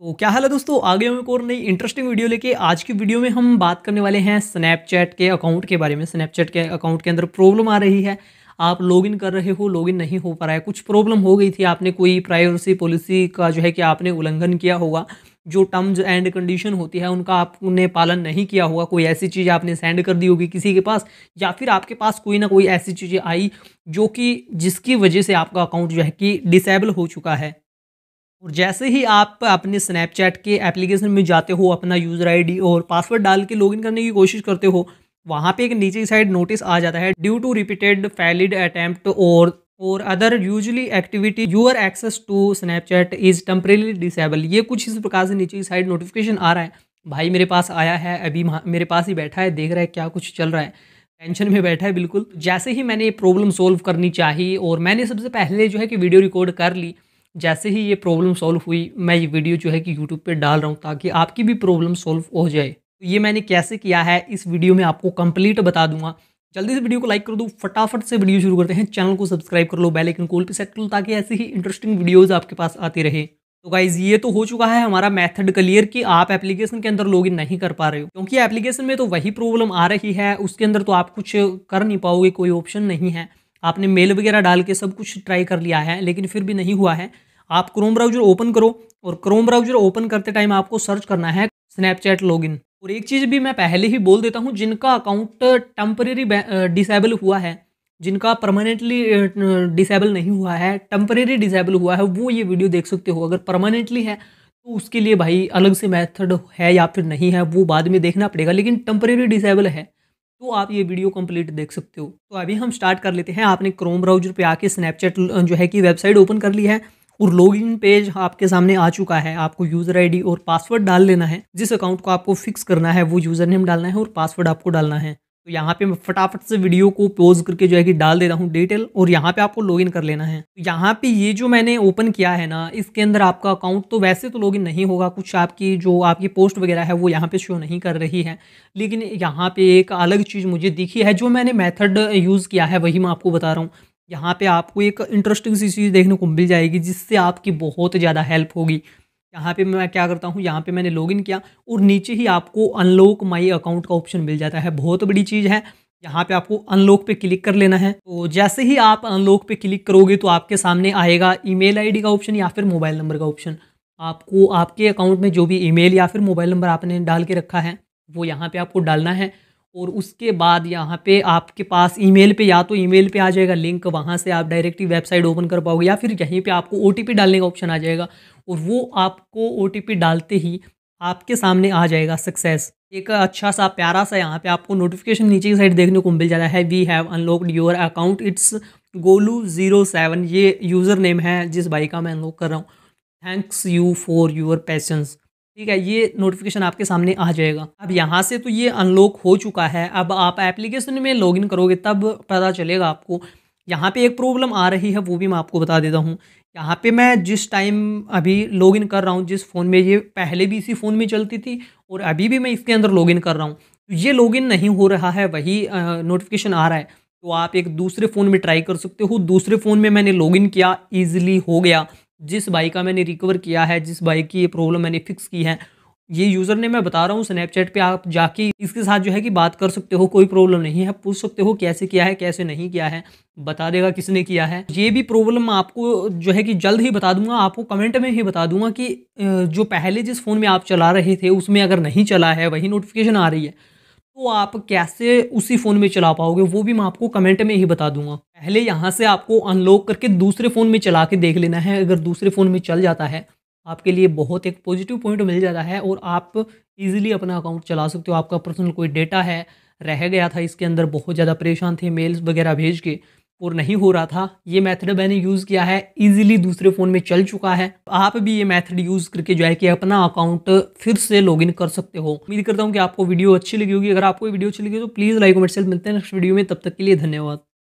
तो क्या हाल है दोस्तों आगे हम एक और नई इंटरेस्टिंग वीडियो लेके आज की वीडियो में हम बात करने वाले हैं स्नैपचैट के अकाउंट के बारे में स्नैपचैट के अकाउंट के अंदर प्रॉब्लम आ रही है आप लॉगिन कर रहे हो लॉगिन नहीं हो पा रहा है कुछ प्रॉब्लम हो गई थी आपने कोई प्राइवेसी पॉलिसी का जो है कि आपने उल्लंघन किया होगा जो टर्म्स एंड कंडीशन होती है उनका आपने पालन नहीं किया होगा कोई ऐसी चीज़ आपने सेंड कर दी होगी किसी के पास या फिर आपके पास कोई ना कोई ऐसी चीज़ें आई जो कि जिसकी वजह से आपका अकाउंट जो है कि डिसेबल हो चुका है और जैसे ही आप अपने स्नैपचैट के एप्लीकेशन में जाते हो अपना यूज़र आईडी और पासवर्ड डाल के लॉगिन करने की कोशिश करते हो वहाँ पे एक नीचे की साइड नोटिस आ जाता है due to repeated failed attempt और और other unusual activity your access to Snapchat is temporarily disable ये कुछ इस प्रकार से नीचे की साइड नोटिफिकेशन आ रहा है भाई मेरे पास आया है अभी मेरे पास ही बैठा है देख रहा है क्या कुछ चल रहा है टेंशन में बैठा है बिल्कुल जैसे ही मैंने ये प्रॉब्लम सोल्व करनी चाहिए और मैंने सबसे पहले जो है कि वीडियो रिकॉर्ड कर ली जैसे ही ये प्रॉब्लम सॉल्व हुई मैं ये वीडियो जो है कि यूट्यूब पर डाल रहा हूँ ताकि आपकी भी प्रॉब्लम सॉल्व हो जाए तो ये मैंने कैसे किया है इस वीडियो में आपको कंप्लीट बता दूंगा जल्दी से वीडियो को लाइक कर दो फटाफट से वीडियो शुरू करते हैं चैनल को सब्सक्राइब कर लो बेल आइकन कॉल पे सेट कर लो ताकि ऐसी ही इंटरेस्टिंग वीडियोस आपके पास आते रहे तो गाइज ये तो हो चुका है हमारा मेथड क्लियर कि आप एप्लीकेशन के अंदर लॉगिन नहीं कर पा रहे हो क्योंकि एप्लीकेशन में तो वही प्रॉब्लम आ रही है उसके अंदर तो आप कुछ कर नहीं पाओगे कोई ऑप्शन नहीं है आपने मेल वगैरह डाल के सब कुछ ट्राई कर लिया है लेकिन फिर भी नहीं हुआ है आप क्रोम ब्राउजर ओपन करो और क्रोम ब्राउजर ओपन करते टाइम आपको सर्च करना है स्नैपचैट लॉगिन और एक चीज़ भी मैं पहले ही बोल देता हूँ जिनका अकाउंट टम्परेरी डिसेबल हुआ है जिनका परमानेंटली डिसेबल नहीं हुआ है टम्परेरी डिसेबल हुआ है वो ये वीडियो देख सकते हो अगर परमानेंटली है तो उसके लिए भाई अलग से मेथड है या फिर नहीं है वो बाद में देखना पड़ेगा लेकिन टम्परेरी डिसेबल है तो आप ये वीडियो कंप्लीट देख सकते हो तो अभी हम स्टार्ट कर लेते हैं आपने क्रोम ब्राउजर पे आके स्नैपचैट जो है कि वेबसाइट ओपन कर ली है और लॉगिन पेज आपके सामने आ चुका है आपको यूज़र आईडी और पासवर्ड डाल लेना है जिस अकाउंट को आपको फिक्स करना है वो यूज़र नेम डालना है और पासवर्ड आपको डालना है तो यहाँ पे मैं फटाफट से वीडियो को पोज करके जो है कि डाल देता हूँ डिटेल और यहाँ पे आपको लॉगिन कर लेना है तो यहाँ पे ये जो मैंने ओपन किया है ना इसके अंदर आपका अकाउंट तो वैसे तो लॉगिन नहीं होगा कुछ आपकी जो आपकी पोस्ट वगैरह है वो यहाँ पे शो नहीं कर रही है लेकिन यहाँ पे एक अलग चीज़ मुझे दिखी है जो मैंने मैथड यूज़ किया है वही मैं आपको बता रहा हूँ यहाँ पर आपको एक इंटरेस्टिंग सी चीज़ देखने को मिल जाएगी जिससे आपकी बहुत ज़्यादा हेल्प होगी यहाँ पे मैं क्या करता हूँ यहाँ पे मैंने लॉगिन किया और नीचे ही आपको अनलॉक माई अकाउंट का ऑप्शन मिल जाता है बहुत बड़ी चीज़ है यहाँ पे आपको अनलॉक पे क्लिक कर लेना है तो जैसे ही आप अनलॉक पे क्लिक करोगे तो आपके सामने आएगा ईमेल आईडी का ऑप्शन या फिर मोबाइल नंबर का ऑप्शन आपको आपके अकाउंट में जो भी ईमेल या फिर मोबाइल नंबर आपने डाल के रखा है वो यहाँ पर आपको डालना है और उसके बाद यहाँ पे आपके पास ईमेल पे या तो ईमेल पे आ जाएगा लिंक वहाँ से आप डायरेक्टली वेबसाइट ओपन कर पाओगे या फिर यहीं पे आपको ओ डालने का ऑप्शन आ जाएगा और वो आपको ओ डालते ही आपके सामने आ जाएगा सक्सेस एक अच्छा सा प्यारा सा यहाँ पे आपको नोटिफिकेशन नीचे की साइड देखने को मिल जाता है we have unlocked your account it's Golu zero seven ये यूज़र नेम है जिस बाई का मैं अनलॉक कर रहा हूँ thanks you for your patience ठीक है ये नोटिफिकेशन आपके सामने आ जाएगा अब यहाँ से तो ये अनलॉक हो चुका है अब आप एप्लीकेशन में लॉगिन करोगे तब पता चलेगा आपको यहाँ पे एक प्रॉब्लम आ रही है वो भी मैं आपको बता देता हूँ यहाँ पे मैं जिस टाइम अभी लॉगिन कर रहा हूँ जिस फ़ोन में ये पहले भी इसी फ़ोन में चलती थी और अभी भी मैं इसके अंदर लॉगिन कर रहा हूँ तो ये लॉगिन नहीं हो रहा है वही नोटिफिकेशन आ रहा है तो आप एक दूसरे फ़ोन में ट्राई कर सकते हो दूसरे फ़ोन में मैंने लॉगिन किया ईजिली हो गया जिस बाइक का मैंने रिकवर किया है जिस बाइक की ये प्रॉब्लम मैंने फिक्स की है ये यूज़र ने मैं बता रहा हूँ स्नैपचैट पे आप जाके इसके साथ जो है कि बात कर सकते हो कोई प्रॉब्लम नहीं है पूछ सकते हो कैसे किया है कैसे नहीं किया है बता देगा किसने किया है ये भी प्रॉब्लम आपको जो है कि जल्द ही बता दूंगा आपको कमेंट में ही बता दूंगा कि जो पहले जिस फ़ोन में आप चला रहे थे उसमें अगर नहीं चला है वही नोटिफिकेशन आ रही है तो आप कैसे उसी फ़ोन में चला पाओगे वो भी मैं आपको कमेंट में ही बता दूंगा पहले यहाँ से आपको अनलॉक करके दूसरे फ़ोन में चला के देख लेना है अगर दूसरे फ़ोन में चल जाता है आपके लिए बहुत एक पॉजिटिव पॉइंट मिल जाता है और आप इजीली अपना अकाउंट चला सकते हो आपका पर्सनल कोई डेटा है रह गया था इसके अंदर बहुत ज़्यादा परेशान थे मेल्स वगैरह भेज के और नहीं हो रहा था ये मेथड मैंने यूज़ किया है इजीली दूसरे फ़ोन में चल चुका है आप भी ये मेथड यूज़ करके जो है कि अपना अकाउंट फिर से लॉगिन कर सकते हो उम्मीद करता हूँ कि आपको वीडियो अच्छी लगी होगी अगर आपको वीडियो अच्छी लगी तो प्लीज़ लाइक कमेंट से मिलते हैं नेक्स्ट वीडियो में तब तक के लिए धन्यवाद